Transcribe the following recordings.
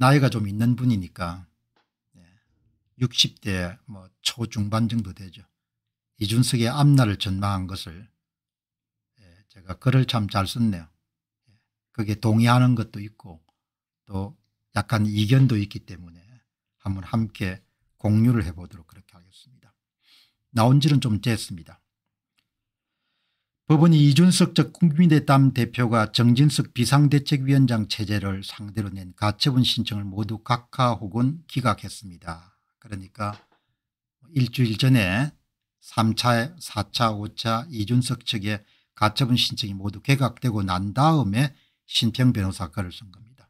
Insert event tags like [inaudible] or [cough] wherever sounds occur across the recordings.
나이가 좀 있는 분이니까 60대 예, 뭐 초중반 정도 되죠. 이준석의 앞날을 전망한 것을 예, 제가 글을 참 잘 썼네요. 그게 예, 동의하는 것도 있고 또 약간 이견도 있기 때문에 한번 함께 공유를 해보도록 그렇게 하겠습니다. 나온 지는 좀 됐습니다. 법원이 이준석적 국민의당 대표가 정진석 비상대책위원장 체제를 상대로 낸 가처분 신청을 모두 각하 혹은 기각했습니다. 그러니까 일주일 전에 3차 4차 5차 이준석 측의 가처분 신청이 모두 개각되고 난 다음에 신평 변호사 글을 쓴 겁니다.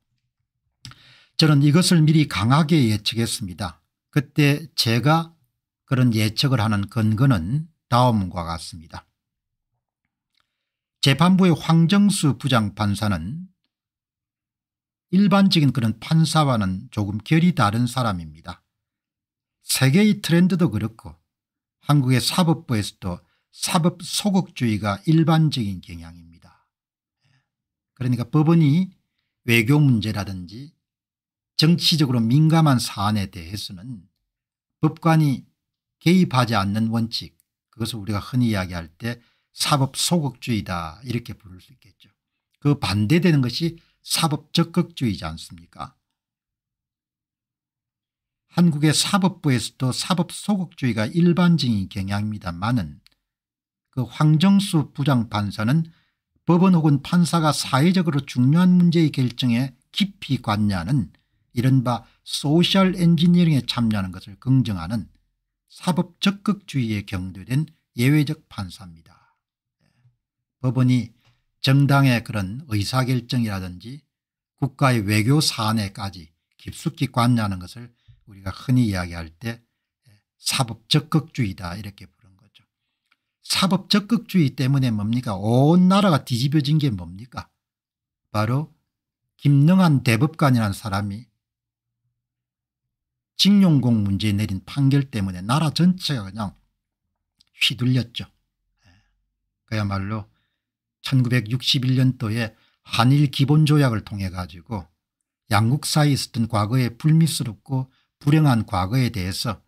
저는 이것을 미리 강하게 예측했습니다. 그때 제가 그런 예측을 하는 근거는 다음과 같습니다. 재판부의 황정수 부장판사는 일반적인 그런 판사와는 조금 결이 다른 사람입니다. 세계의 트렌드도 그렇고 한국의 사법부에서도 사법 소극주의가 일반적인 경향입니다. 그러니까 법원이 외교 문제라든지 정치적으로 민감한 사안에 대해서는 법관이 개입하지 않는 원칙 그것을 우리가 흔히 이야기할 때 사법 소극주의다 이렇게 부를 수 있겠죠. 그 반대되는 것이 사법 적극주의지 않습니까 한국의 사법부에서도 사법 소극주의가 일반적인 경향입니다만은 그 황정수 부장판사는 법원 혹은 판사가 사회적으로 중요한 문제의 결정에 깊이 관여하는 이른바 소셜 엔지니어링에 참여하는 것을 긍정하는 사법 적극주의에 경도된 예외적 판사입니다. 법원이 정당의 그런 의사결정이라든지 국가의 외교 사안에까지 깊숙이 관여하는 것을 우리가 흔히 이야기할 때 사법 적극주의다 이렇게 부른 거죠. 사법 적극주의 때문에 뭡니까 온 나라가 뒤집어진 게 뭡니까 바로 김능한 대법관이라는 사람이 징용공 문제에 내린 판결 때문에 나라 전체가 그냥 휘둘렸죠. 예. 그야말로 1961년도에 한일 기본조약을 통해 가지고 양국 사이에 있었던 과거의 불미스럽고 불행한 과거에 대해서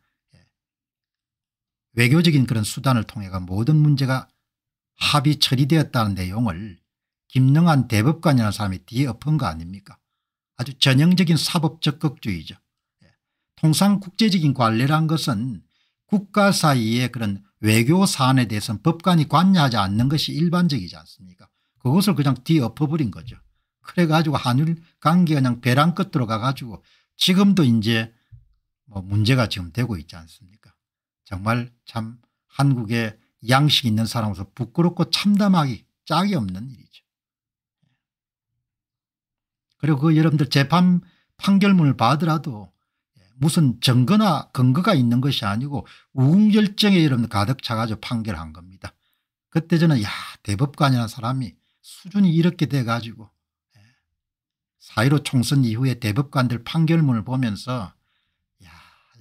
외교적인 그런 수단을 통해가 모든 문제가 합의 처리되었다는 내용을 김능한 대법관이라는 사람이 뒤에 엎은 거 아닙니까 아주 전형적인 사법 적극주의죠. 예. 통상 국제적인 관례란 것은 국가 사이의 그런 외교 사안에 대해서는 법관이 관여하지 않는 것이 일반적이지 않습니까 그것을 그냥 뒤엎어버린 거죠. 그래가지고 한일 관계가 그냥 배랑 끝으로 가가지고 지금도 이제 뭐 문제가 지금 되고 있지 않습니까 정말 참 한국의 양식 있는 사람으로서 부끄럽고 참담하기 짝이 없는 일이죠. 그리고 그 여러분들 재판 판결문을 봐더라도 무슨 증거나 근거가 있는 것이 아니고 우궁절정에 여러분 가득 차가지고 판결한 겁니다. 그때 저는 야 대법관이라는 사람이 수준이 이렇게 돼가지고 예. 사이로 총선 이후에 대법관들 판결문을 보면서 야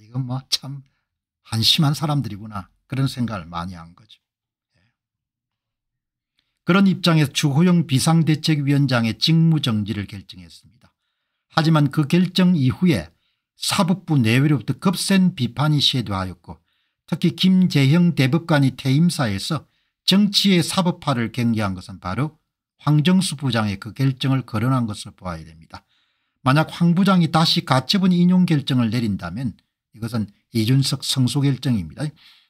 이건 뭐 참 한심한 사람들이구나 그런 생각을 많이 한 거죠. 예. 그런 입장에서 주호영 비상대책위원장의 직무정지를 결정했습니다. 하지만 그 결정 이후에 사법부 내외로부터 급센 비판이 쇄도하였고 특히 김재형 대법관이 퇴임사에서 정치의 사법화를 경계한 것은 바로 황정수 부장의 그 결정을 거론한 것을 보아야 됩니다. 만약 황 부장이 다시 가처분 인용 결정을 내린다면 이것은 이준석 성소 결정입니다.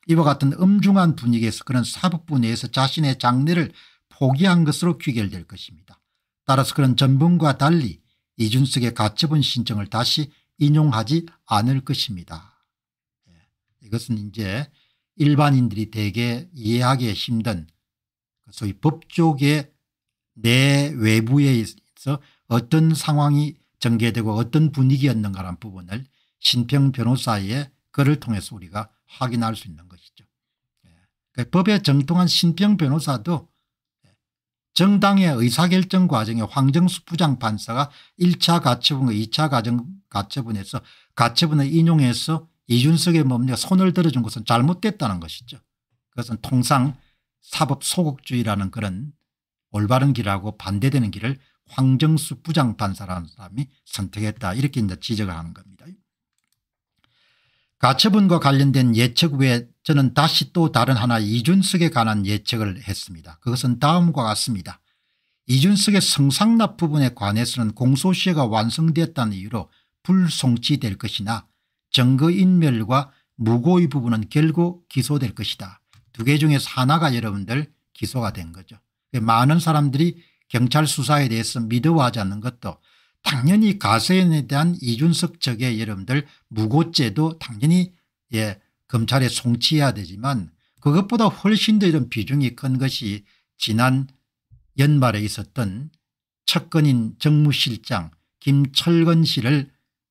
이와 같은 엄중한 분위기에서 그런 사법부 내에서 자신의 장래를 포기한 것으로 귀결될 것입니다. 따라서 그런 전분과 달리 이준석의 가처분 신청을 다시 인용하지 않을 것입니다. 예, 이것은 이제 일반인들이 대개 이해하기 힘든 그 소위 법조계 내외부에 있어 어떤 상황이 전개되고 어떤 분위기였는가라는 부분을 신평 변호사의 글을 통해서 우리가 확인할 수 있는 것이죠. 예, 그 법에 정통한 신평 변호사도 정당의 의사결정 과정에 황정수 부장판사가 1차 가처분과 2차 가정 가처분에서 가처분을 인용해서 이준석의 법리가 손을 들어준 것은 잘못됐다는 것이죠. 그것은 통상 사법 소극주의라는 그런 올바른 길하고 반대되는 길을 황정수 부장판사라는 사람이 선택했다 이렇게 이제 지적을 하는 겁니다. 가처분과 관련된 예측 외에 저는 다시 또 다른 하나 이준석에 관한 예측을 했습니다. 그것은 다음과 같습니다. 이준석의 성상납 부분에 관해서는 공소시효가 완성됐다는 이유로 불송치될 것이나 증거인멸과 무고의 부분은 결국 기소될 것이다. 두 개 중에서 하나가 여러분들 기소가 된 거죠. 많은 사람들이 경찰 수사에 대해서 믿어하지 않는 것도 당연히 가세인에 대한 이준석 측의 여러분들 무고죄도 당연히 예 검찰에 송치해야 되지만 그것보다 훨씬 더 이런 비중이 큰 것이 지난 연말에 있었던 첫건인 정무실장 김철건 씨를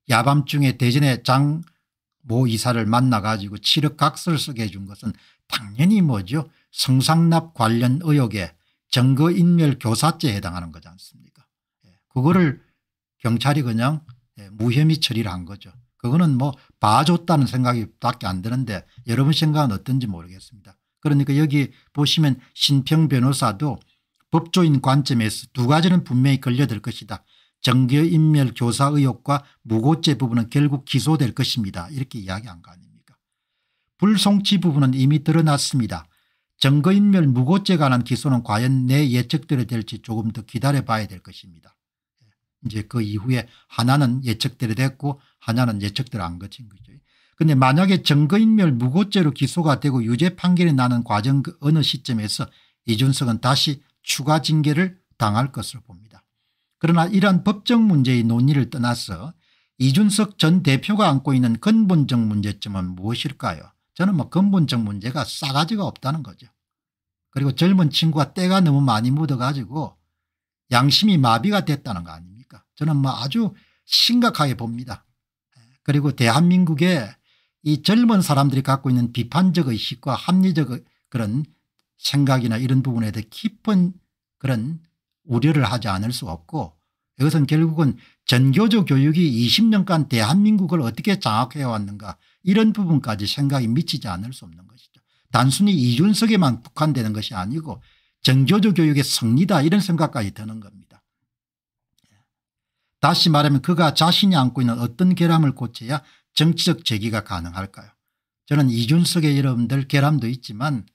야밤중에 대전의 장 모 이사를 만나 가지고 칠흑각서를 쓰게 해준 것은 당연히 뭐죠 성상납 관련 의혹에 정거인멸 교사죄에 해당하는 거지 않습니까 예, 그거를 경찰이 그냥 예, 무혐의 처리를 한 거죠. 그거는 뭐 봐줬다는 생각이 밖에 안 드는데 여러분 생각은 어떤지 모르겠습니다. 그러니까 여기 보시면 신평 변호사도 법조인 관점에서 두 가지는 분명히 걸려들 것이다. 정교인멸 교사 의혹과 무고죄 부분은 결국 기소될 것입니다. 이렇게 이야기한 거 아닙니까 불송치 부분은 이미 드러났습니다. 정거인멸 무고죄 관한 기소는 과연 내 예측대로 될지 조금 더 기다려봐야 될 것입니다. 이제 그 이후에 하나는 예측대로 됐고 하나는 예측대로 안 거친 거죠. 근데 만약에 증거인멸 무고죄로 기소가 되고 유죄 판결이 나는 과정 그 어느 시점에서 이준석은 다시 추가 징계를 당할 것으로 봅니다. 그러나 이러한 법적 문제의 논의를 떠나서 이준석 전 대표가 안고 있는 근본적 문제점은 무엇일까요? 저는 뭐 근본적 문제가 싸가지가 없다는 거죠. 그리고 젊은 친구가 때가 너무 많이 묻어가지고 양심이 마비가 됐다는 거 아닙니까? 않을까 저는 뭐 아주 심각하게 봅니다. 그리고 대한민국의 이 젊은 사람들이 갖고 있는 비판적 의식과 합리적 그런 생각이나 이런 부분에 대해 깊은 그런 우려를 하지 않을 수 없고 이것은 결국은 전교조 교육이 20년간 대한민국을 어떻게 장악해 왔는가 이런 부분까지 생각이 미치지 않을 수 없는 것이죠. 단순히 이준석에만 국한되는 것이 아니고 전교조 교육의 승리다 이런 생각까지 드는 겁니다. 다시 말하면 그가 자신이 안고 있는 어떤 결함을 고쳐야 정치적 재기가 가능할까요 저는 이준석의 여러분들 결함도 있지만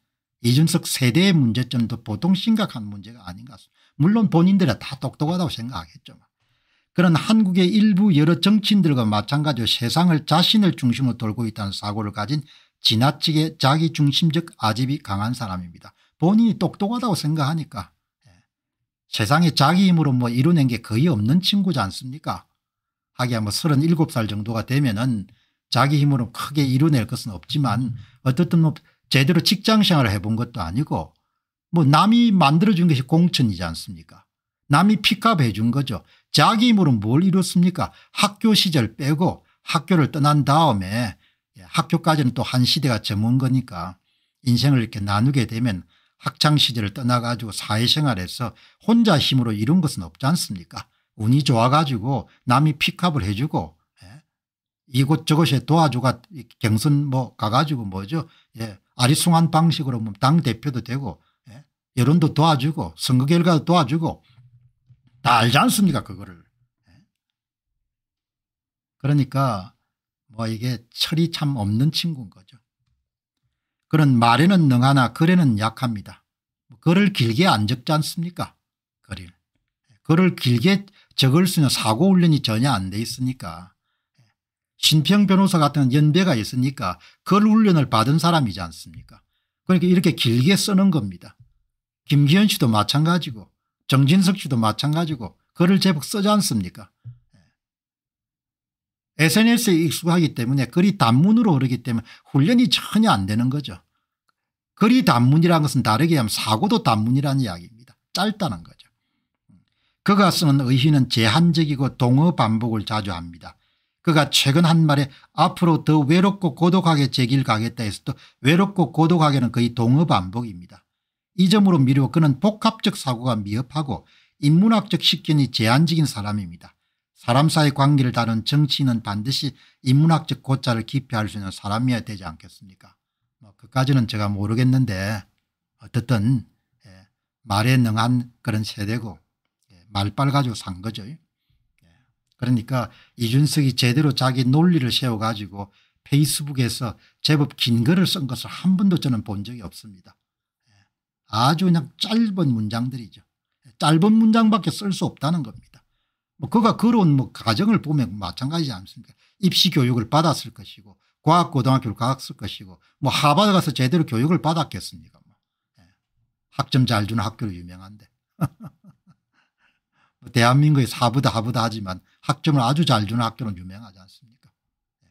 이준석 세대의 문제점도 보통 심각한 문제가 아닌가 물론 본인들이 다 똑똑하다고 생각하겠죠. 그런 한국의 일부 여러 정치인들과 마찬가지로 세상을 자신을 중심으로 돌고 있다는 사고를 가진 지나치게 자기중심적 아집이 강한 사람입니다. 본인이 똑똑하다고 생각하니까 세상에 자기 힘으로 뭐 이뤄낸 게 거의 없는 친구지 않습니까 하기야 뭐 37살 정도가 되면은 자기 힘으로 크게 이뤄낼 것은 없지만 어떻든 뭐 제대로 직장생활을 해본 것도 아니고 뭐 남이 만들어준 것이 공천이지 않습니까 남이 픽업해 준 거죠. 자기 힘으로 뭘 이뤘습니까 학교 시절 빼고 학교를 떠난 다음에 예, 학교까지는 또 한 시대가 저문 거니까 인생을 이렇게 나누게 되면 학창시절을 떠나가지고 사회생활에서 혼자 힘으로 이룬 것은 없지 않습니까 운이 좋아가지고 남이 픽업을 해주고 예. 이곳저곳에 도와주가 경선 뭐 가가지고 뭐죠 예. 아리송한 방식으로 뭐 당대표도 되고 예. 여론도 도와주고 선거 결과도 도와주고 다 알지 않습니까 그거를 예. 그러니까 뭐 이게 철이 참 없는 친구인 거죠 그런 말에는 능하나 글에는 약합니다. 글을 길게 안 적지 않습니까 글을. 글을 길게 적을 수 있는 사고 훈련이 전혀 안 돼 있으니까 신평 변호사 같은 연배가 있으니까 글 훈련을 받은 사람이지 않습니까 그러니까 이렇게 길게 쓰는 겁니다. 김기현 씨도 마찬가지고 정진석 씨도 마찬가지고 글을 제법 쓰지 않습니까 SNS에 익숙하기 때문에 글이 단문으로 흐르기 때문에 훈련이 전혀 안 되는 거죠. 글이 단문이라는 것은 다르게 하면 사고도 단문이라는 이야기입니다. 짧다는 거죠. 그가 쓰는 의희는 제한적이고 동어 반복을 자주 합니다. 그가 최근 한 말에 앞으로 더 외롭고 고독하게 제 길 가겠다 해서도 외롭고 고독하게는 거의 동어 반복입니다. 이 점으로 미루 그는 복합적 사고가 미흡하고 인문학적 식견이 제한적인 사람입니다. 사람 사이 관계를 다룬 정치인은 반드시 인문학적 고찰을 기피할수 있는 사람이어야 되지 않겠습니까 뭐 그까지는 제가 모르겠는데 어쨌든 예, 말에 능한 그런 세대고 예, 말빨 가지고 산 거죠. 예. 그러니까 이준석이 제대로 자기 논리를 세워가지고 페이스북에서 제법 긴 글을 쓴 것을 한 번도 저는 본 적이 없습니다. 예. 아주 그냥 짧은 문장들이죠. 짧은 문장밖에 쓸 수 없다는 겁니다. 뭐 그가 그런 뭐 가정을 보면 마찬가지지 않습니까 입시 교육을 받았을 것이고 과학고등학교를 갔을 것이고 뭐 하버드 가서 제대로 교육을 받았겠습니까 뭐. 예. 학점 잘 주는 학교로 유명한데 [laughs] 뭐 대한민국의 사부다 하부다 하지만 학점을 아주 잘 주는 학교는 유명하지 않습니까 예.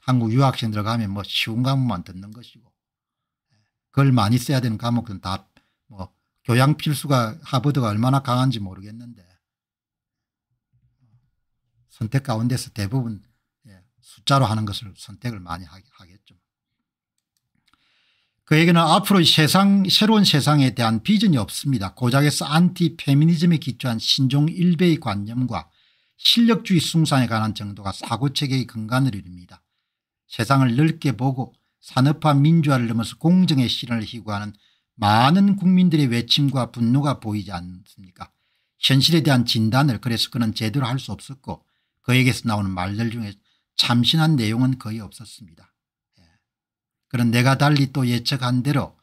한국 유학생들 가면 뭐 쉬운 과목만 듣는 것이고 예. 그걸 많이 써야 되는 과목은 다 뭐 교양 필수가 하버드가 얼마나 강한지 모르겠는데 선택 가운데서 대부분 예, 숫자로 하는 것을 선택을 많이 하겠죠. 그에게는 앞으로 세상 새로운 세상에 대한 비전이 없습니다. 고작에서 안티 페미니즘에 기초한 신종 일베의 관념과 실력주의 숭상에 관한 정도가 사고체계의 근간을 이룹니다. 세상을 넓게 보고 산업화 민주화를 넘어서 공정의 실현을 희구하는 많은 국민들의 외침과 분노가 보이지 않습니까? 현실에 대한 진단을 그래서 그는 제대로 할 수 없었고 그에게서 나오는 말들 중에 참신한 내용은 거의 없었습니다. 예. 그런 내가 달리 또 예측한 대로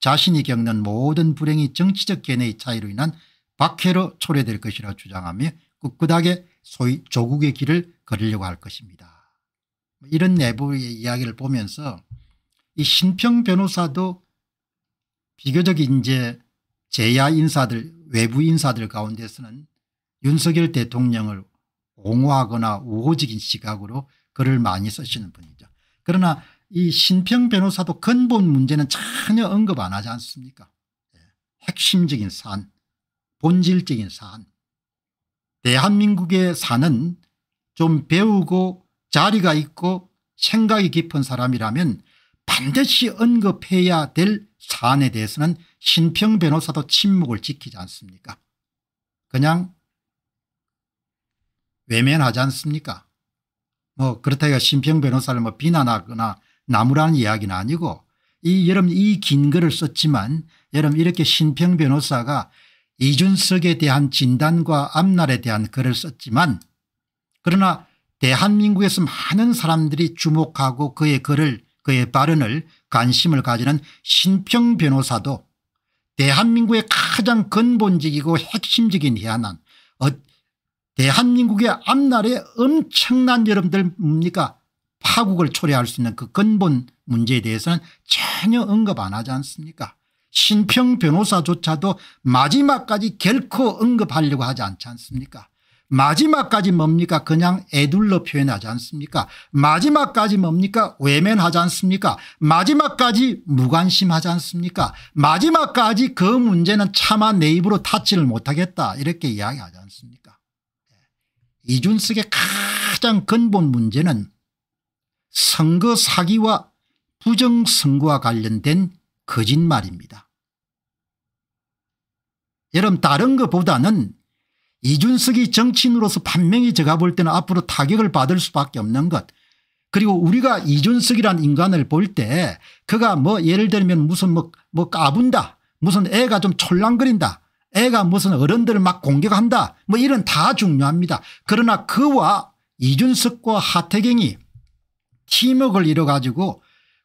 자신이 겪는 모든 불행이 정치적 견해의 차이로 인한 박해로 초래될 것이라 주장하며 꿋꿋하게 소위 조국의 길을 걸으려고 할 것입니다. 뭐 이런 내부의 이야기를 보면서 이 신평 변호사도 비교적 이제 제야 인사들 외부 인사들 가운데서는 윤석열 대통령을 옹호하거나 우호적인 시각으로 글을 많이 쓰시는 분이죠. 그러나 이 신평 변호사도 근본 문제는 전혀 언급 안 하지 않습니까 예, 핵심적인 사안 본질적인 사안 대한민국의 사는 좀 배우고 자리가 있고 생각이 깊은 사람이라면 반드시 언급해야 될 사안에 대해서는 신평 변호사도 침묵을 지키지 않습니까 그냥 외면하지 않습니까 뭐 그렇다고 심평 변호사를 뭐 비난하거나 나무라는 이야기는 아니고 이 여러분 이 긴 글을 썼지만 여러분 이렇게 심평 변호사가 이준석에 대한 진단과 앞날에 대한 글을 썼지만 그러나 대한민국에서 많은 사람들이 주목하고 그의 글을 그의 발언을 관심을 가지는 신평 변호사도 대한민국의 가장 근본적이고 핵심적인 현안 대한민국의 앞날에 엄청난 여러분들 뭡니까 파국을 초래할 수 있는 그 근본 문제에 대해서는 전혀 언급 안 하지 않습니까 신평 변호사조차도 마지막까지 결코 언급하려고 하지 않지 않습니까 마지막까지 뭡니까 그냥 애둘러 표현하지 않습니까 마지막까지 뭡니까 외면하지 않습니까 마지막까지 무관심하지 않습니까 마지막까지 그 문제는 차마 내 입으로 탓지를 못하겠다 이렇게 이야기하지 않습니까 이준석의 가장 근본 문제는 선거 사기와 부정선거와 관련된 거짓말입니다. 여러분 다른 것보다는 이준석이 정치인으로서 반명히 제가 볼 때는 앞으로 타격을 받을 수밖에 없는 것 그리고 우리가 이준석이란 인간을 볼 때 그가 뭐 예를 들면 무슨 뭐, 뭐 까분다 무슨 애가 좀 촐랑거린다 애가 무슨 어른들 막 공격한다 뭐 이런 다 중요합니다. 그러나 그와 이준석과 하태경이 팀웍을 이뤄가지고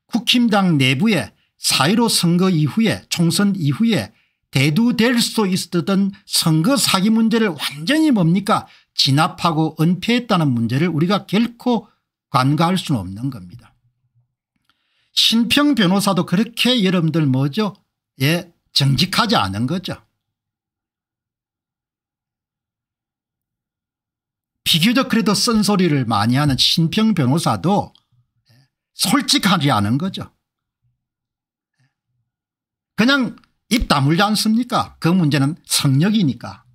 국힘당 내부에 사1로 선거 이후에 총선 이후에 대두될 수 있었던 선거 사기 문제를 완전히 뭡니까 진압하고 은폐했다는 문제를 우리가 결코 관가할 수는 없는 겁니다. 신평 변호사도 그렇게 여러분들 뭐죠 예 정직하지 않은 거죠. 비교적 그래도 쓴소리를 많이 하는 신평 변호사도 솔직하지 않은 거죠. 그냥 입 다물지 않습니까 그 문제는 성역이니까.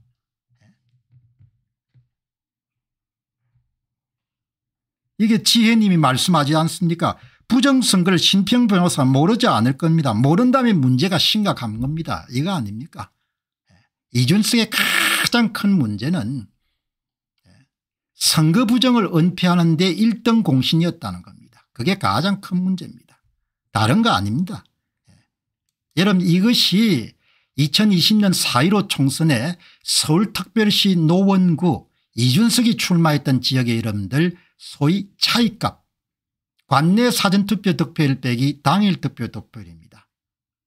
이게 지혜님이 말씀하지 않습니까 부정선거를 신평 변호사 모르지 않을 겁니다. 모른다면 문제가 심각한 겁니다. 이거 아닙니까 예. 이준석의 가장 큰 문제는 선거 부정을 은폐하는 데 1등 공신이었다는 겁니다. 그게 가장 큰 문제입니다. 다른 거 아닙니다. 예. 여러분 이것이 2020년 4.15 총선에 서울특별시 노원구 이준석이 출마했던 지역의 이름들 소위 차이값 관내 사전투표 득표율 빼기 당일 득표 득표율입니다.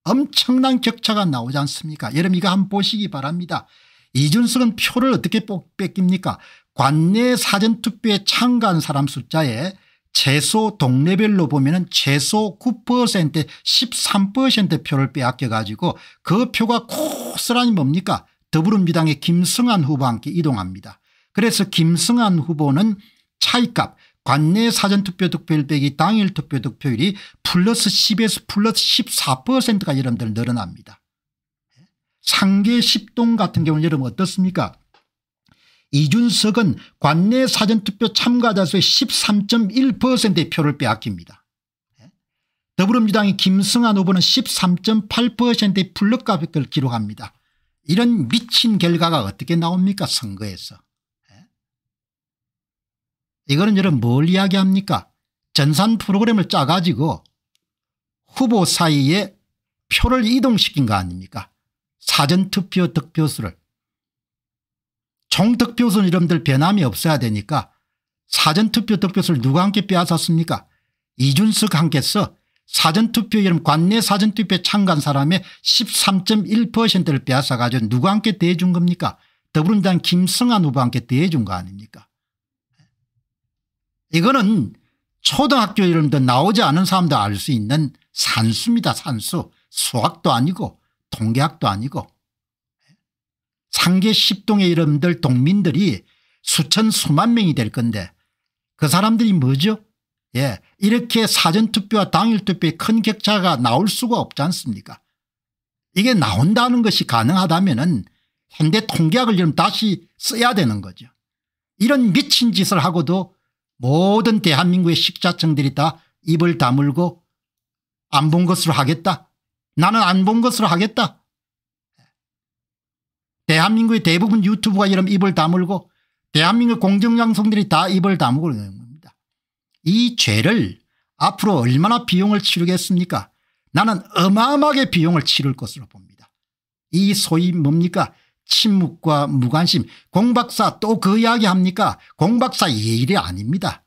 엄청난 격차가 나오지 않습니까 여러분 이거 한번 보시기 바랍니다. 이준석은 표를 어떻게 뺏깁니까 관내 사전투표에 참가한 사람 숫자에 최소 동네별로 보면 최소 9% 13% 표를 빼앗겨 가지고 그 표가 고스란히 뭡니까 더불어민주당의 김승환 후보와 함께 이동합니다. 그래서 김승환 후보는 차이값 관내 사전투표 득표율 빼기 당일 투표 득표율이 플러스 10에서 플러스 14%가 여러분들 늘어납니다. 상계 10동 같은 경우는 여러분 어떻습니까 이준석은 관내 사전투표 참가자수의 13.1%의 표를 빼앗깁니다. 예? 더불어민주당의 김승환 후보는 13.8%의 플럭값을 기록합니다. 이런 미친 결과가 어떻게 나옵니까 선거에서. 예? 이거는 여러분 뭘 이야기합니까 전산 프로그램을 짜가지고 후보 사이에 표를 이동시킨 거 아닙니까 사전투표 득표수를 종특표수 이름들 변함이 없어야 되니까 사전투표 득표수를 누가 함께 빼앗았습니까 이준석 함께서 사전투표 이름 관내 사전투표에 참가한 사람의 13.1%를 빼앗아가지고 누구 함께 대해준 겁니까 더불어민주당 김성한 후보 함께 대해준 거 아닙니까 이거는 초등학교 이름도 나오지 않은 사람도 알 수 있는 산수입니다 산수 수학도 아니고 통계학도 아니고 상계 1 0동의 이름들 동민들이 수천 수만 명이 될 건데 그 사람들이 뭐죠? 예, 이렇게 사전투표와 당일투표에 큰 격차가 나올 수가 없지 않습니까? 이게 나온다는 것이 가능하다면 은 현대 통계학을 좀 다시 써야 되는 거죠. 이런 미친 짓을 하고도 모든 대한민국의 식자층들이 다 입을 다물고 안 본 것으로 하겠다. 나는 안 본 것으로 하겠다. 대한민국의 대부분 유튜브가 이런 입을 다물고 대한민국 공정방송들이 다 입을 다물고 있는 겁니다. 이 죄를 앞으로 얼마나 비용을 치르겠습니까 나는 어마어마하게 비용을 치를 것으로 봅니다. 이 소위 뭡니까 침묵과 무관심 공박사 또 그 이야기 합니까 공박사 일이 아닙니다.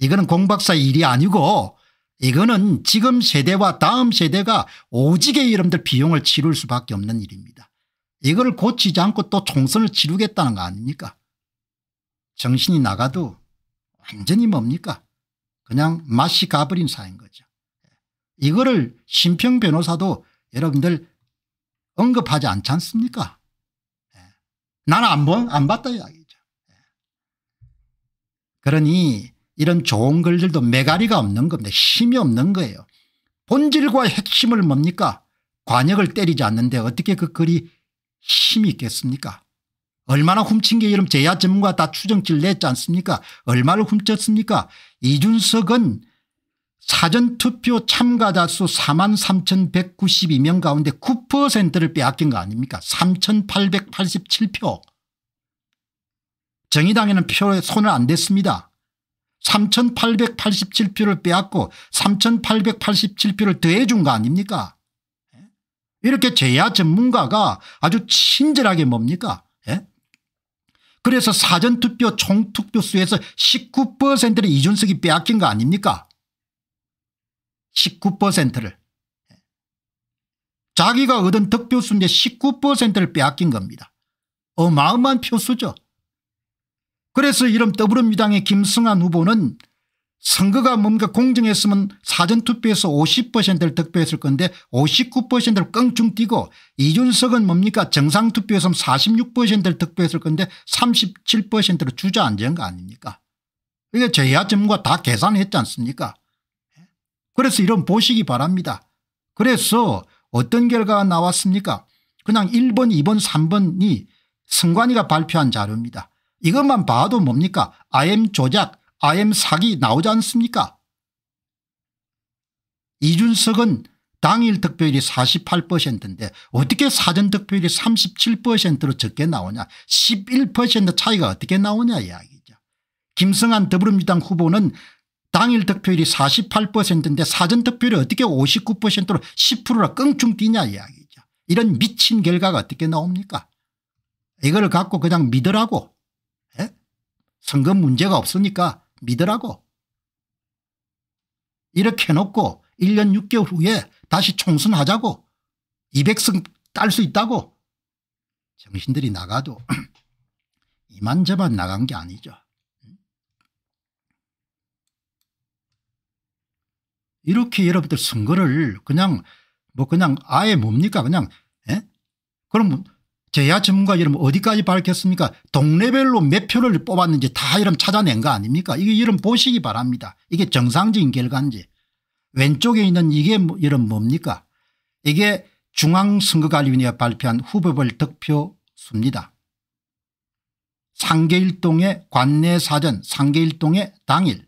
이거는 공박사 일이 아니고 이거는 지금 세대와 다음 세대가 오지게 이름들 비용을 치를 수밖에 없는 일입니다. 이걸 고치지 않고 또 총선을 치르겠다는 거 아닙니까 정신이 나가도 완전히 뭡니까 그냥 맛이 가버린 사인 거죠 이거를 심평 변호사도 여러분들 언급하지 않지 않습니까 예. 나는 안, 보, 안 봤다 이야기죠 예. 그러니 이런 좋은 글들도 메가리가 없는 겁니다 힘이 없는 거예요 본질과 핵심을 뭡니까 관역을 때리지 않는데 어떻게 그 글이 힘이 있겠습니까 얼마나 훔친 게 이름 제야 전문가 다 추정질 냈지 않습니까 얼마를 훔쳤습니까 이준석은 사전투표 참가자 수 4만 3192명 가운데 9%를 빼앗긴 거 아닙니까 3887표 정의당에는 표에 손을 안 댔습니다 3887표를 빼앗고 3887표를 더해준 거 아닙니까 이렇게 제야 전문가가 아주 친절하게 뭡니까 예? 그래서 사전투표 총투표수에서 19%를 이준석이 빼앗긴 거 아닙니까 19%를 자기가 얻은 득표수인데 19%를 빼앗긴 겁니다. 어마어마한 표수죠. 그래서 이런 더불어민주당의 김승환 후보는 선거가 뭔가 공정했으면 사전투표에서 50%를 득표했을 건데 59%를 껑충 뛰고 이준석은 뭡니까 정상투표에서 46%를 득표했을 건데 37%로 주저앉은 거 아닙니까 이게 제야 전문가 다 계산했지 않습니까 그래서 이런 보시기 바랍니다 그래서 어떤 결과가 나왔습니까 그냥 1번 2번 3번이 승관이가 발표한 자료입니다 이것만 봐도 뭡니까 IM 조작 IM 사기 나오지 않습니까? 이준석은 당일 득표율이 48%인데 어떻게 사전 득표율이 37%로 적게 나오냐 11% 차이가 어떻게 나오냐 이야기죠. 김성한 더불어민주당 후보는 당일 득표율이 48%인데 사전 득표율이 어떻게 59%로 10%라 껑충 뛰냐 이야기죠. 이런 미친 결과가 어떻게 나옵니까? 이걸 갖고 그냥 믿으라고 에? 예? 선거 문제가 없으니까 믿으라고. 이렇게 해놓고 1년 6개월 후에 다시 총선하자고 200승 딸 수 있다고 정신들이 나가도 [clears throat] 이만저만 나간 게 아니죠. 이렇게 여러분들 선거를 그냥 뭐 그냥 아예 뭡니까 그냥 에? 예? 그럼 제야전문가 이름 어디까지 밝혔습니까 동네별로 몇 표를 뽑았는지 다 이름 찾아낸 거 아닙니까 이게 이름 보시기 바랍니다. 이게 정상적인 결과인지 왼쪽에 있는 이게 뭐 이름 뭡니까 이게 중앙선거관리위원회가 발표한 후보별 득표 수입니다. 상계일동의 관내 사전 상계일동의 당일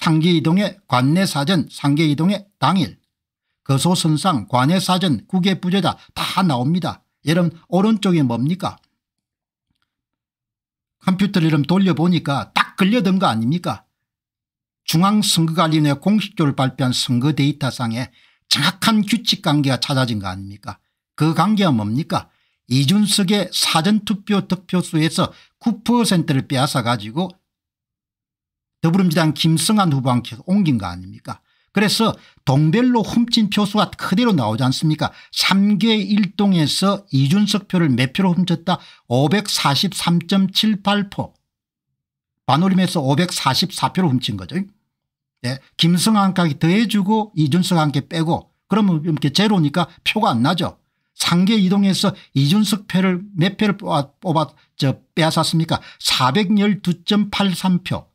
상계이동의 관내 사전 상계이동의 당일 거소선상 관내 사전 국외 부재다 다 나옵니다. 여러분 오른쪽이 뭡니까? 컴퓨터를 이름 돌려보니까 딱 걸려든 거 아닙니까? 중앙선거관리원회 공식적으로 발표한 선거 데이터상에 정확한 규칙 관계가 찾아진 거 아닙니까? 그 관계가 뭡니까? 이준석의 사전투표 득표수에서 9%를 빼앗아 가지고 더불어민주당 김성한 후보한테 옮긴 거 아닙니까? 그래서 동별로 훔친 표수가 그대로 나오지 않습니까 3개 1동에서 이준석 표를 몇 표로 훔쳤다 543.78표 반올림에서 544표를 훔친 거죠 네. 김성 한까지 더해주고 이준석 한 개 빼고 그러면 이렇게 제로니까 표가 안 나죠 상계 이동해서 이준석 표를 몇 표를 뽑아, 뽑아 저 빼앗았습니까 412.83표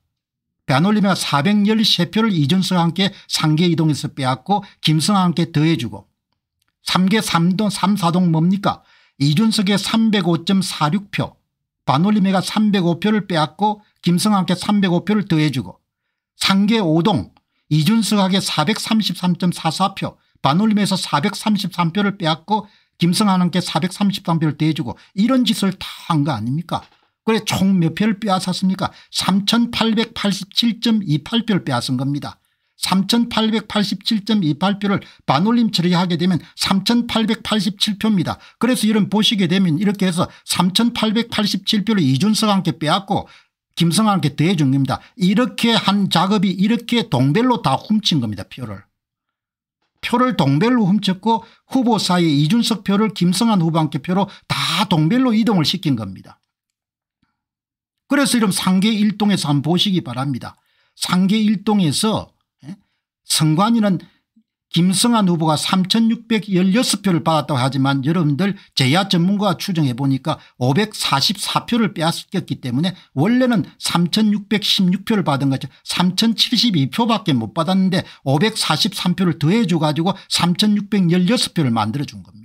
빼놀림의 413표를 이준석과 함께 상계 이동해서 빼앗고 김성아와 함께 더해주고 3개 3동 3, 4동 뭡니까 이준석의 305.46표 반올림회가 305표를 빼앗고 김성아 함께 305표를 더해주고 상계 5동 이준석에게 433.44표 반올림에서 433표를 빼앗고 김성환 함께 433표를 더해주고 이런 짓을 다 한 거 아닙니까 그래 총 몇 표를 빼앗았습니까 3887.28표를 빼앗은 겁니다. 3887.28표를 반올림 처리하게 되면 3887표입니다. 그래서 이런 보시게 되면 이렇게 해서 3887표를 이준석한테 빼앗고 김성한테 대해준 겁니다. 이렇게 한 작업이 이렇게 동별로 다 훔친 겁니다. 표를. 표를 동별로 훔쳤고 후보 사이에 이준석 표를 김성한 후보한테 표로 다 동별로 이동을 시킨 겁니다. 그래서 이런 상계 일동에서 한번 보시기 바랍니다. 상계 일동에서 선관위는 예? 김성한 후보가 3616표를 받았다고 하지만 여러분들 제야 전문가가 추정해 보니까 544표를 빼앗겼기 때문에 원래는 3616표를 받은 거죠. 3072표밖에 못 받았는데 543표를 더해 줘 가지고 3616표를 만들어 준 겁니다.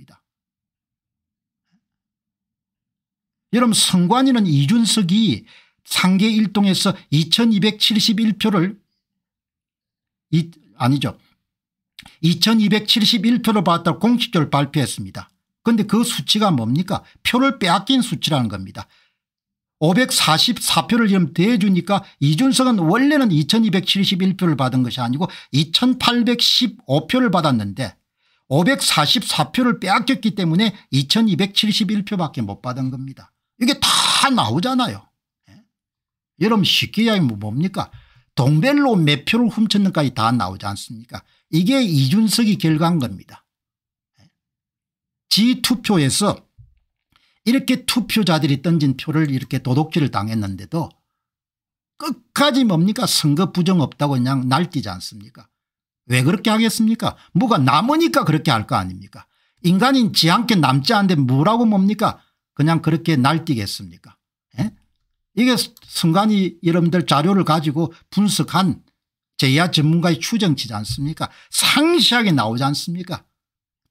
여러분 선관위는 이준석이 상계 1동에서 2271표를 이, 아니죠. 2271표를 받았다고 공식적으로 발표했습니다. 그런데 그 수치가 뭡니까 표를 빼앗긴 수치라는 겁니다. 544표를 지금 대주니까 이준석은 원래는 2271표를 받은 것이 아니고 2815표를 받았는데 544표를 빼앗겼기 때문에 2271표밖에 못 받은 겁니다. 이게 다 나오잖아요. 여러분 쉽게 이야기하면 뭡니까 동별로 몇 표를 훔쳤는가에 다 나오지 않습니까 이게 이준석이 결과한 겁니다. 지 투표에서 이렇게 투표자들이 던진 표를 이렇게 도둑질을 당했는데도 끝까지 뭡니까 선거 부정 없다고 그냥 날뛰지 않습니까 왜 그렇게 하겠습니까 뭐가 남으니까 그렇게 할 거 아닙니까 인간인 지않게 남지 않는데 뭐라고 뭡니까 그냥 그렇게 날뛰겠습니까 에? 예? 이게 순간이 여러분들 자료를 가지고 분석한 제야 전문가의 추정치지 않습니까 상시하게 나오지 않습니까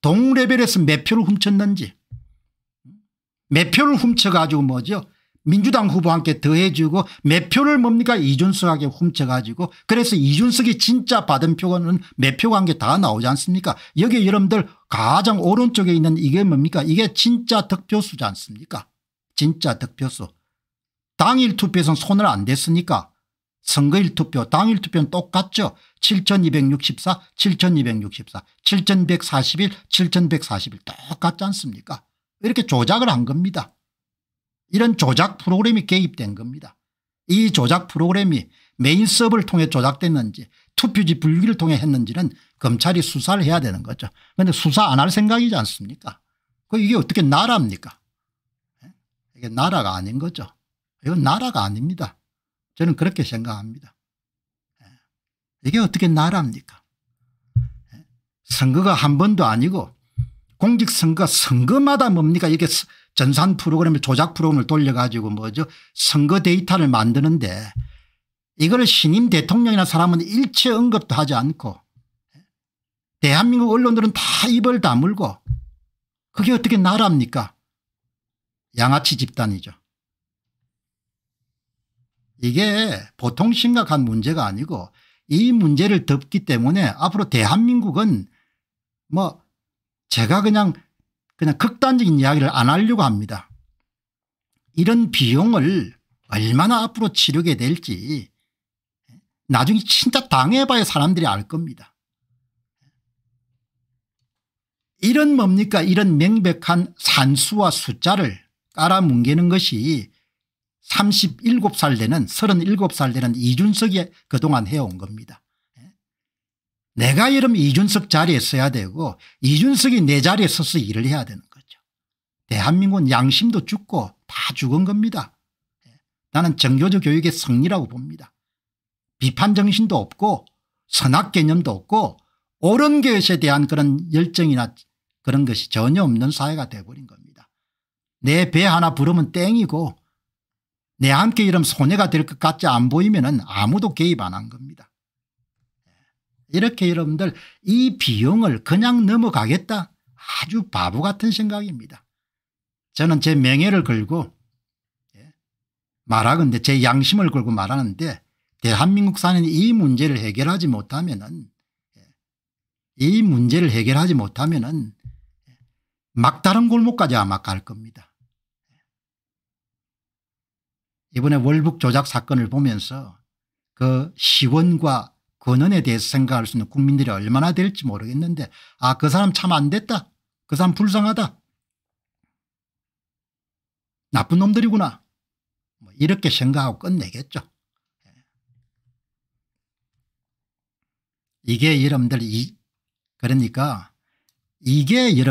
동레벨에서 몇 표를 훔쳤는지 몇 표를 훔쳐가지고 뭐죠 민주당 후보 함께 더해주고 몇 표를 뭡니까 이준석에게 훔쳐가지고 그래서 이준석이 진짜 받은 표는 몇 표가 한게 다 나오지 않습니까 여기 여러분들 가장 오른쪽에 있는 이게 뭡니까 이게 진짜 득표수지 않습니까 진짜 득표수 당일 투표에선 손을 안 댔으니까 선거일 투표 당일 투표는 똑같죠. 7264 7264 7141 7141 똑같지 않습니까 이렇게 조작을 한 겁니다. 이런 조작 프로그램이 개입된 겁니다. 이 조작 프로그램이 메인 서버를 통해 조작됐는지 투표지 분리를 통해 했는지는 검찰이 수사를 해야 되는 거죠. 그런데 수사 안 할 생각이지 않습니까 그 이게 어떻게 나라입니까 예? 이게 나라가 아닌 거죠. 이건 나라가 아닙니다. 저는 그렇게 생각합니다. 예. 이게 어떻게 나라입니까? 예. 선거가 한 번도 아니고 공직선거 선거마다 뭡니까 이렇게 전산 프로그램을 조작 프로그램을 돌려가지고 뭐죠 선거 데이터를 만드는데 이걸 신임 대통령이나 사람은 일체 언급도 하지 않고 예. 대한민국 언론들은 다 입을 다물고 그게 어떻게 나라입니까 양아치 집단이죠. 이게 보통 심각한 문제가 아니고 이 문제를 덮기 때문에 앞으로 대한민국은 뭐 제가 그냥 그냥 극단적인 이야기를 안 하려고 합니다. 이런 비용을 얼마나 앞으로 치르게 될지 나중에 진짜 당해봐야 사람들이 알 겁니다. 이런 뭡니까 이런 명백한 산수와 숫자를 깔아뭉개는 것이 37살 되는 37살 되는 이준석이 그동안 해온 겁니다. 예. 내가 이름 이준석 자리에 서야 되고 이준석이 내 자리에 서서 일을 해야 되는 거죠. 대한민국은 양심도 죽고 다 죽은 겁니다. 예. 나는 정교적 교육의 승리라고 봅니다. 비판 정신도 없고 선악 개념도 없고 옳은 것에 대한 그런 열정이나 그런 것이 전혀 없는 사회가 돼버린 겁니다. 내 배 하나 부르면 땡이고 내 함께 이런 손해가 될 것 같지 안 보이면 아무도 개입 안 한 겁니다. 예. 이렇게 여러분들 이 비용을 그냥 넘어가겠다 아주 바보 같은 생각입니다. 저는 제 명예를 걸고 예, 말하건데 제 양심을 걸고 말하는데 대한민국 사는 이 문제를 해결하지 못하면은 예, 이 문제를 해결하지 못하면은 막다른 골목까지 아마 갈 겁니다. 이번에 월북 조작 사건을 보면서 그 시원과 권원에 대해서 생각할 수 있는 국민들이 얼마나 될지 모르겠는데 아 그 사람 참 안 됐다. 그 사람 불쌍하다. 나쁜 놈들이구나. 뭐 이렇게 생각하고 끝내겠죠. 예. 이게 여러분들 이 그러니까 이게 여러분들